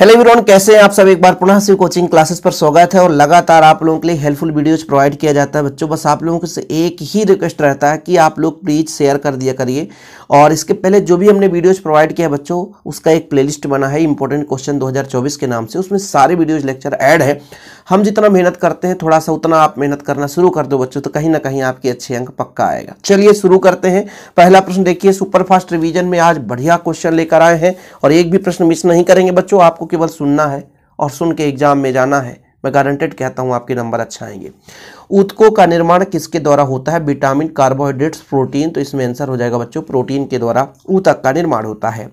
hello everyone कैसे हैं आप सब एक बार पुनः से कोचिंग क्लासेस पर स्वागत है और लगातार आप लोगों के लिए हेल्पफुल वीडियोस प्रोवाइड किया जाता है बच्चों बस आप लोगों से एक ही रिक्वेस्ट रहता है कि आप लोग प्लीज़ शेयर कर दिया करिए और इसके पहले जो भी हमने वीडियोस प्रोवाइड किया बच्चों उसका एक प्लेलिस्ट बना है इंपॉर्टेंट क्वेश्चन दो के नाम से उसमें सारे वीडियोज लेक्चर एड है हम जितना मेहनत करते हैं थोड़ा सा उतना आप मेहनत करना शुरू कर दो बच्चों तो कहीं ना कहीं आपके अच्छे अंक पक्का आएगा चलिए शुरू करते हैं पहला प्रश्न देखिए सुपरफास्ट रिविजन में आज बढ़िया क्वेश्चन लेकर आए हैं और एक भी प्रश्न मिस नहीं करेंगे बच्चों आपको केवल सुनना है और सुन के एग्जाम में जाना है मैं गारंटेड कहता हूँ आपके नंबर अच्छे आएंगे ऊतकों का निर्माण किसके द्वारा होता है विटामिन कार्बोहाइड्रेट्स प्रोटीन तो इसमें आंसर हो जाएगा बच्चों प्रोटीन के द्वारा ऊतक का निर्माण होता है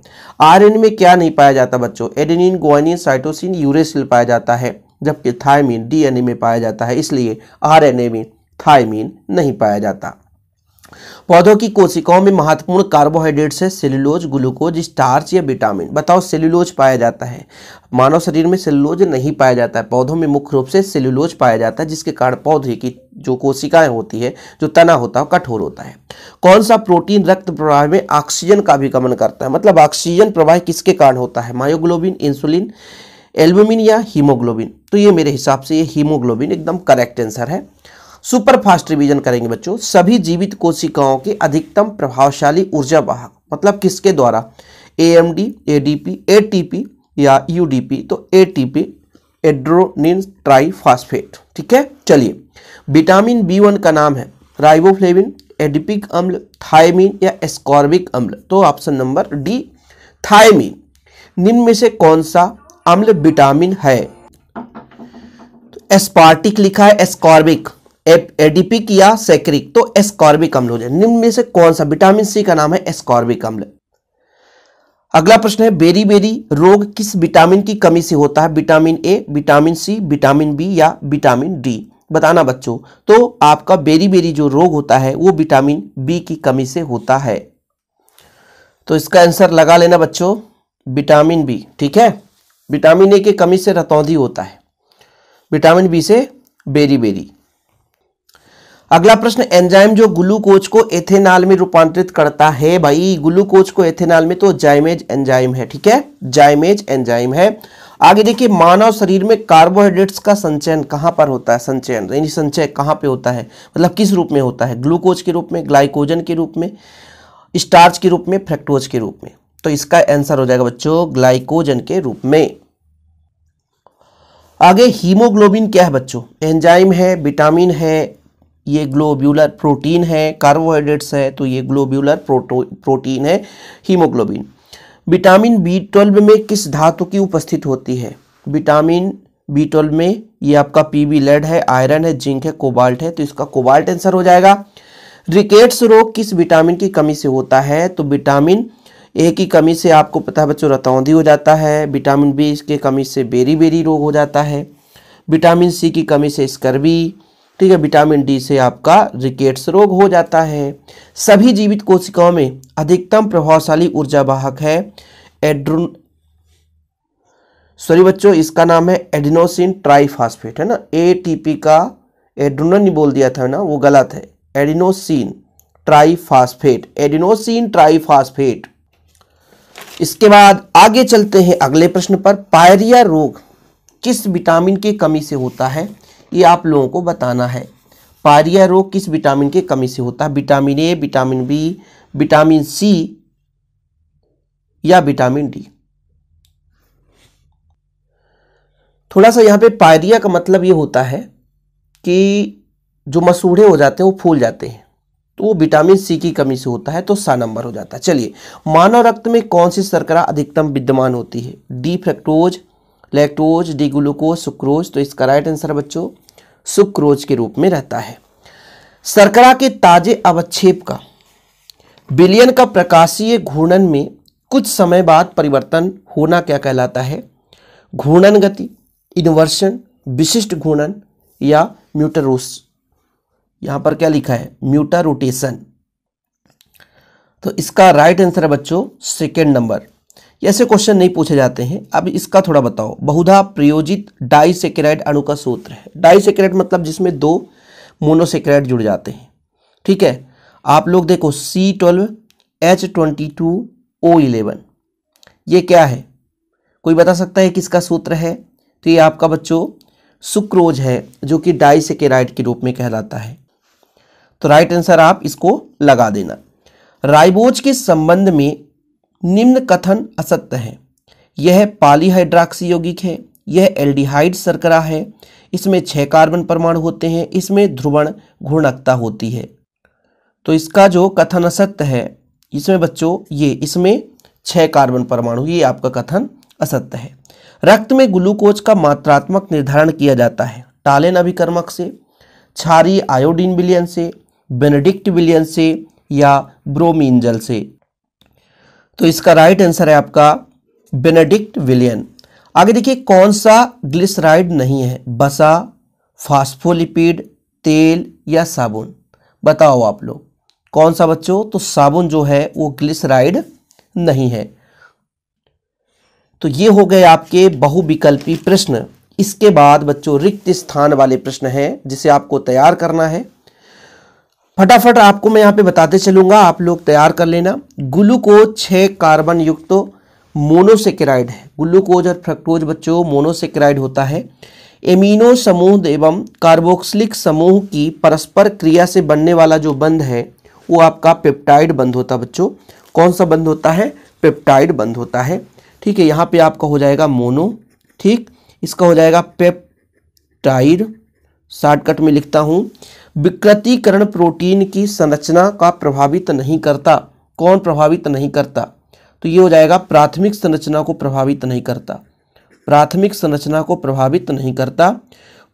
आरएन में क्या नहीं पाया जाता बच्चों एडिनिन ग्वानिन साइटोसिन यूरेसिल पाया जाता है जबकि थायमिन डीएनए में पाया जाता है इसलिए आरएनए में थायमिन नहीं पाया जाता पौधों की कोशिकाओं में महत्वपूर्ण कार्बोहाइड्रेट्स है सेलुलोज ग्लूकोज स्टार्च या विटामिन बताओ सेलुलोज पाया जाता है मानव शरीर में सेलुलोज नहीं पाया जाता है पौधों में मुख्य रूप से सेलुलोज पाया जाता है जिसके कारण पौधे की जो कोशिकाएं होती है जो तना होता है कठोर होता है कौन सा प्रोटीन रक्त प्रवाह में ऑक्सीजन का भी गमन करता है मतलब ऑक्सीजन प्रवाह किसके कारण होता है मायोग्लोबिन इंसुलिन एल्बुमिन या हीमोग्लोबिन तो ये मेरे हिसाब से ये हीमोग्लोबिन एकदम करेक्ट आंसर है सुपर फास्ट रिवीजन करेंगे बच्चों सभी जीवित कोशिकाओं के अधिकतम प्रभावशाली ऊर्जा वाहक मतलब किसके द्वारा A M D A D P A T P या यू डी पी तो A T P adenosine triphosphate ठीक है चलिए विटामिन बी वन का नाम है राइबोफ्लेविन एडिपिक अम्ल थायमिन या एस्कॉर्बिक अम्ल तो ऑप्शन नंबर डी थायमिन निम्न में से कौन सा अम्ल विटामिन है एस्पार्टिक तो लिखा है एस्कॉर्बिक एडीपी किया सेक्रिक तो एस्कॉर्बिक अम्ल हो जाए निम्न में से कौन सा विटामिन सी का नाम है एस्कॉर्बिक अम्ल अगला प्रश्न है बेरी बेरी रोग किस विटामिन की कमी से होता है vitamin A vitamin C vitamin B या विटामिन डी बताना बच्चों तो आपका बेरी बेरी जो रोग होता है वो विटामिन बी की कमी से होता है तो इसका आंसर लगा लेना बच्चों विटामिन बी ठीक है विटामिन ए की कमी से रतौधी होता है विटामिन बी से बेरी बेरी अगला प्रश्न एंजाइम जो ग्लूकोज को एथेनॉल में रूपांतरित करता है भाई ग्लूकोज को एथेनॉल में तो जाइमेज एंजाइम है ठीक है जाइमेज एंजाइम है आगे देखिए मानव शरीर में कार्बोहाइड्रेट्स का संचयन कहां पर होता है संचयन यानी संचय कहां पे होता है मतलब किस रूप में होता है ग्लूकोज के रूप में ग्लाइकोजन के रूप में स्टार्च के रूप में फ्रेक्टोज के रूप में तो इसका आंसर हो जाएगा बच्चों ग्लाइकोजन के रूप में आगे हीमोग्लोबिन क्या है बच्चों एंजाइम है विटामिन है ये ग्लोब्यूलर प्रोटीन है कार्बोहाइड्रेट्स है तो ये ग्लोब्यूलर प्रोटो प्रोटीन है हीमोग्लोबिन विटामिन बी ट्वेल्व में किस धातु की उपस्थित होती है विटामिन बी ट्वेल्व में ये आपका पीबी लेड है आयरन है जिंक है कोबाल्ट है तो इसका कोबाल्ट आंसर हो जाएगा रिकेट्स रोग किस विटामिन की कमी से होता है तो विटामिन ए की कमी से आपको पता है बच्चों रतौंधी हो जाता है विटामिन बी इसके कमी से बेरी बेरी रोग हो जाता है विटामिन सी की कमी से स्कर्वी ठीक है विटामिन डी से आपका रिकेट्स रोग हो जाता है सभी जीवित कोशिकाओं में अधिकतम प्रभावशाली ऊर्जा वाहक है एड्रोन सॉरी बच्चों इसका नाम है एडिनोसिन ट्राइफास्फेट है ना एटीपी का एड्रोनन बोल दिया था ना वो गलत है एडिनोसिन ट्राइफास्फेट एडिनोसिन ट्राइफास्फेट इसके बाद आगे चलते हैं अगले प्रश्न पर पायरिया रोग किस विटामिन की कमी से होता है ये आप लोगों को बताना है पारिया रोग किस विटामिन के कमी से होता है vitamin A vitamin B vitamin C या विटामिन डी थोड़ा सा यहाँ पे पायरिया का मतलब ये होता है कि जो मसूढ़े हो जाते हैं वो फूल जाते हैं तो वो विटामिन सी की कमी से होता है तो सा नंबर हो जाता है चलिए मानव रक्त में कौन सी शर्करा अधिकतम विद्यमान होती है D fructose lactose D glucose sucrose तो इसका राइट आंसर बच्चों सुक्रोज के रूप में रहता है सरकरा के ताजे अवक्षेप का बिलियन का प्रकाशीय घूर्णन में कुछ समय बाद परिवर्तन होना क्या कहलाता है घूर्णन गति इन्वर्शन विशिष्ट घूर्णन या म्यूटरोस यहां पर क्या लिखा है म्यूटा रोटेशन तो इसका राइट आंसर है बच्चों सेकेंड नंबर ऐसे क्वेश्चन नहीं पूछे जाते हैं अब इसका थोड़ा बताओ बहुधा प्रयोजित डाइसेकेराइड अणु का सूत्र है डाइसेकेराइड मतलब जिसमें दो मोनोसेकेराइड जुड़ जाते हैं ठीक है आप लोग देखो C twelve H twenty two O eleven ये क्या है कोई बता सकता है किसका सूत्र है तो ये आपका बच्चों सुक्रोज है जो कि डाइसेकेराइड के रूप में कहलाता है तो राइट आंसर आप इसको लगा देना राइबोज के संबंध में निम्न कथन असत्य है यह पालीहाइड्राक्सी यौगिक है यह एल्डिहाइड सरकरा है इसमें छः कार्बन परमाणु होते हैं इसमें ध्रुवण घूर्णकता होती है तो इसका जो कथन असत्य है इसमें बच्चों ये इसमें छः कार्बन परमाणु ये आपका कथन असत्य है रक्त में ग्लूकोज का मात्रात्मक निर्धारण किया जाता है टालेन अभिकर्मक से छारी आयोडीन विलियन से बेनेडिक्ट विलियन से या ब्रोमीन जल से तो इसका राइट आंसर है आपका बेनेडिक्ट विलियन आगे देखिए कौन सा ग्लिसराइड नहीं है बसा फास्फोलिपिड तेल या साबुन बताओ आप लोग कौन सा बच्चों तो साबुन जो है वो ग्लिसराइड नहीं है तो ये हो गए आपके बहुविकल्पी प्रश्न इसके बाद बच्चों रिक्त स्थान वाले प्रश्न हैं जिसे आपको तैयार करना है फटाफट आपको मैं यहाँ पे बताते चलूँगा आप लोग तैयार कर लेना ग्लूकोज छः कार्बन युक्त तो मोनोसेकेराइड है ग्लूकोज और फ्रक्टोज बच्चों मोनोसेकेराइड होता है एमिनो समूह एवं कार्बोक्सिलिक समूह की परस्पर क्रिया से बनने वाला जो बंध है वो आपका पेप्टाइड बंध होता है बच्चों कौन सा बंध होता है पेप्टाइड बंध होता है ठीक है यहाँ पे आपका हो जाएगा मोनो ठीक इसका हो जाएगा पेप्टाइड शॉर्टकट में लिखता हूँ विकृतिकरण प्रोटीन की संरचना का प्रभावित नहीं करता कौन प्रभावित नहीं करता तो ये हो जाएगा प्राथमिक संरचना को प्रभावित नहीं करता प्राथमिक संरचना को प्रभावित नहीं करता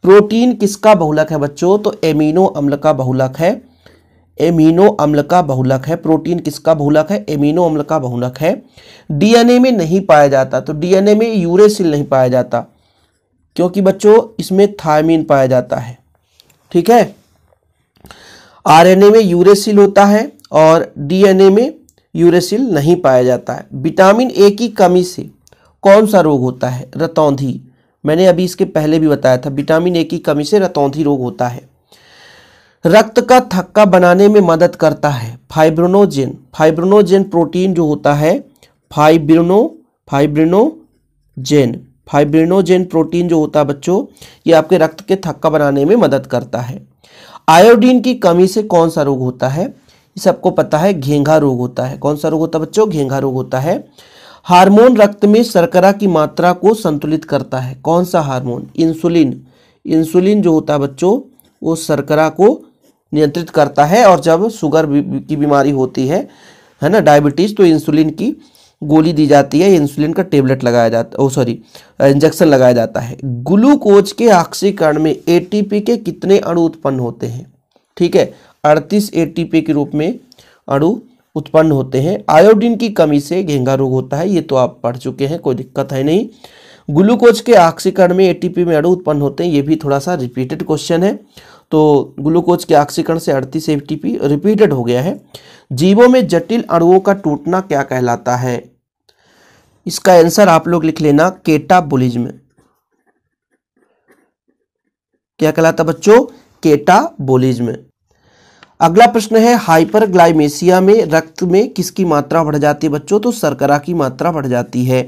प्रोटीन किसका बहुलक है बच्चों तो एमिनो अम्ल का बहुलक है एमिनो अम्ल का बहुलक है प्रोटीन किसका बहुलक है एमिनो अम्ल का बहुलक है डीएनए में नहीं पाया जाता तो डीएनए में यूरेसिल नहीं पाया जाता क्योंकि बच्चों इसमें थायमिन पाया जाता है ठीक है आरएनए में यूरेसिल होता है और डीएनए में यूरेसिल नहीं पाया जाता है विटामिन ए की कमी से कौन सा रोग होता है रतौंधी मैंने अभी इसके पहले भी बताया था विटामिन ए की कमी से रतौंधी रोग होता है रक्त का थक्का बनाने में मदद करता है फाइब्रोनोजेन फाइब्रोनोजेन प्रोटीन जो होता है फाइब्रिनो फाइब्रिनोजेन फाइब्रिनोजेन प्रोटीन जो होता है बच्चों ये आपके रक्त के थक्का बनाने में मदद करता है आयोडीन की कमी से कौन सा रोग होता है सबको पता है घेंघा रोग होता है कौन सा रोग होता है बच्चों घेंघा रोग होता है हार्मोन रक्त में शर्करा की मात्रा को संतुलित करता है कौन सा हार्मोन इंसुलिन इंसुलिन जो होता है बच्चों वो शर्करा को नियंत्रित करता है और जब शुगर की बीमारी होती है है ना डायबिटीज़ तो इंसुलिन की गोली दी जाती है इंसुलिन का टेबलेट लगाया जाता ओ सॉरी इंजेक्शन लगाया जाता है ग्लूकोज के ऑक्सीकरण में एटीपी के कितने अणु उत्पन्न होते हैं ठीक है अड़तीस एटीपी के रूप में अणु उत्पन्न होते हैं आयोडीन की कमी से घेंगा रोग होता है ये तो आप पढ़ चुके हैं कोई दिक्कत है नहीं ग्लूकोज के ऑक्सीकरण में एटीपी में अणु उत्पन्न होते हैं ये भी थोड़ा सा रिपीटेड क्वेश्चन है तो ग्लूकोज के ऑक्सीकरण से अड़तीस एटीपी रिपीटेड हो गया है जीवों में जटिल अणुओं का टूटना क्या कहलाता है इसका आंसर आप लोग लिख लेना केटाबोलिज्म क्या कहलाता बच्चों केटाबोलिज्म अगला प्रश्न है हाइपरग्लाइमेसिया में रक्त में किसकी मात्रा बढ़ जाती है बच्चों तो सरकरा की मात्रा बढ़ जाती है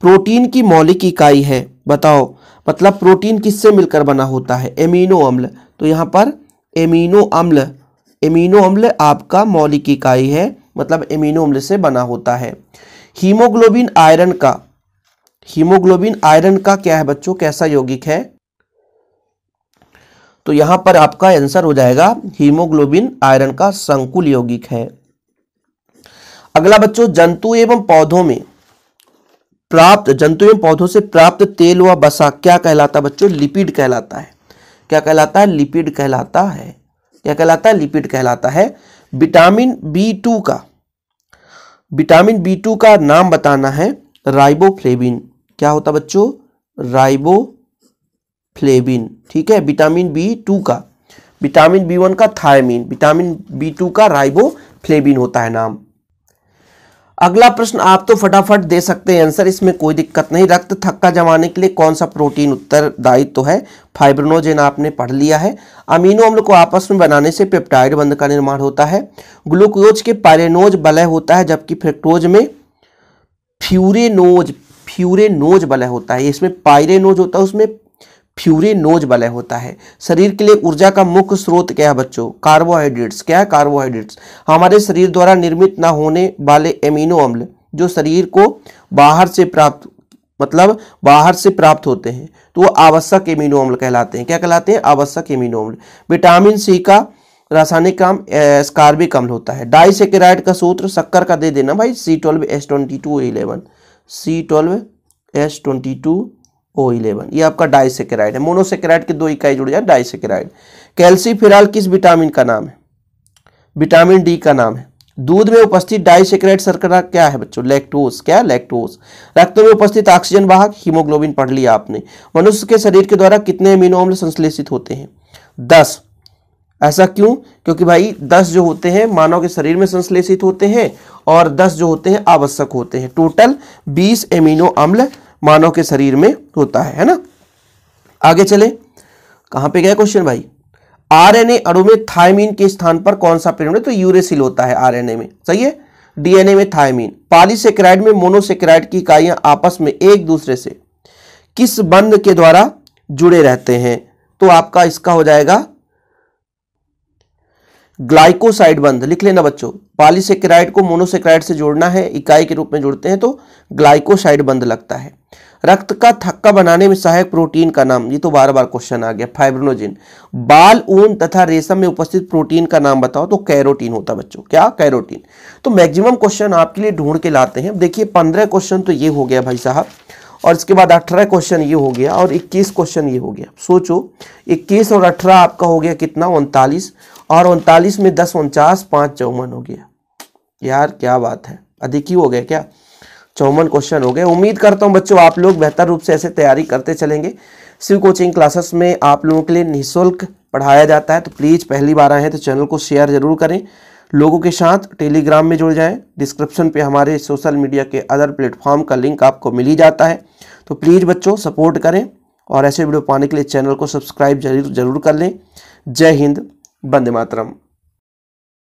प्रोटीन की मौलिक इकाई है बताओ मतलब प्रोटीन किससे मिलकर बना होता है एमिनो अम्ल तो यहां पर एमिनो अम्ल एमिनो अम्ल आपका मौलिक इकाई है मतलब एमिनो अम्ल से बना होता है हीमोग्लोबिन आयरन का हीमोग्लोबिन आयरन का क्या है बच्चों कैसा यौगिक है तो यहां पर आपका आंसर हो जाएगा हीमोग्लोबिन आयरन का संकुल यौगिक है अगला बच्चों जंतु एवं पौधों में प्राप्त जंतु एवं पौधों से प्राप्त तेल व बसा क्या कहलाता बच्चों लिपिड कहलाता है क्या कहलाता है लिपिड कहलाता है क्या कहलाता है लिपिड कहलाता है विटामिन बी टू का विटामिन बी टू का नाम बताना है राइबोफ्लेविन क्या होता बच्चों राइबोफ्लेविन ठीक है विटामिन बी टू का विटामिन बी वन का थायमिन विटामिन बी टू का राइबोफ्लेविन होता है नाम अगला प्रश्न आप तो फटाफट दे सकते हैं आंसर इसमें कोई दिक्कत नहीं रक्त थक्का जमाने के लिए कौन सा प्रोटीन उत्तरदायित्व तो है फाइब्रोनोजेन आपने पढ़ लिया है अमीनो अम्ल को आपस में बनाने से पेप्टाइड बंध का निर्माण होता है ग्लूकोज के पायरेनोज बलय होता है जबकि फ्रेक्टोज में फ्यूरेनोज फ्यूरेनोज बलय होता है इसमें पायरेनोज होता है उसमें फ्यूरी नोज वाले होता है शरीर के लिए ऊर्जा का मुख्य स्रोत क्या है बच्चों कार्बोहाइड्रेट्स क्या है कार्बोहाइड्रेट्स हमारे शरीर द्वारा निर्मित ना होने वाले एमिनो अम्ल जो शरीर को बाहर से प्राप्त मतलब बाहर से प्राप्त होते हैं तो वो आवश्यक एमिनो अम्ल कहलाते हैं क्या कहलाते हैं आवश्यक एमिनो अम्ल विटामिन सी का रासायनिक काम स्कार्बिक अम्ल होता है डाइसेकेराइड का सूत्र शक्कर का दे देना भाई C twelve S twenty two eleven C twelve S twenty two O eleven ये आपका डाइसेक्राइड है मोनोसेक्राइड की दो इकाई जुड़ जाए डाइसेकेराइड कैल्सीफिराल किस विटामिन का नाम है विटामिन डी का नाम है दूध में उपस्थित डाइसेक्राइड सरकरा क्या है बच्चों लैक्टोज क्या लैक्टोज रक्त में उपस्थित ऑक्सीजन वाहक हीमोग्लोबिन पढ़ लिया आपने मनुष्य के शरीर के द्वारा कितने अमीनो अम्ल संश्लेषित होते हैं दस ऐसा क्यों क्योंकि भाई दस जो होते हैं मानव के शरीर में संश्लेषित होते हैं और दस जो होते हैं आवश्यक होते हैं टोटल बीस एमिनो अम्ल मानव के शरीर में होता है है ना आगे चले कहां पे गए क्वेश्चन भाई आरएनए अणु में थायमिन के स्थान पर कौन सा पेड़ तो यूरेसिल होता है आरएनए में सही है डीएनए में थायमिन पॉलीसेक्राइड में मोनोसेक्राइड की इकाइयां आपस में एक दूसरे से किस बंध के द्वारा जुड़े रहते हैं तो आपका इसका हो जाएगा ग्लाइकोसाइड बंध लिख लेना बच्चों पॉलीसेक्राइड को मोनोसेक्राइड से जोड़ना है इकाई के रूप में जोड़ते हैं तो ग्लाइकोसाइड बंध लगता है रक्त का थक्का बनाने में सहायक प्रोटीन का नाम ये तो बार बार क्वेश्चन आ गया फाइब्रोनोजिन बाल ऊन तथा रेशम में उपस्थित प्रोटीन का नाम बताओ तो कैरोटीन होता है बच्चों क्या कैरोटीन तो मैक्सिमम क्वेश्चन आपके लिए ढूंढ के लाते हैं देखिए पंद्रह क्वेश्चन तो ये हो गया भाई साहब और इसके बाद अठारह क्वेश्चन ये हो गया और इक्कीस क्वेश्चन ये हो गया सोचो इक्कीस और अठारह आपका हो गया कितना उनतालीस और उनतालीस में दस उनचास पाँच चौवन हो गया यार क्या बात है अधिक ही हो गए क्या चौवन क्वेश्चन हो गए उम्मीद करता हूँ बच्चों आप लोग बेहतर रूप से ऐसे तैयारी करते चलेंगे शिव कोचिंग क्लासेस में आप लोगों के लिए निःशुल्क पढ़ाया जाता है तो प्लीज़ पहली बार आए हैं तो चैनल को शेयर ज़रूर करें लोगों के साथ टेलीग्राम में जुड़ जाएं डिस्क्रिप्शन पे हमारे सोशल मीडिया के अदर प्लेटफॉर्म का लिंक आपको मिल ही जाता है तो प्लीज़ बच्चों सपोर्ट करें और ऐसे वीडियो पाने के लिए चैनल को सब्सक्राइब जरूर जरूर कर लें जय हिंद वंदे मातरम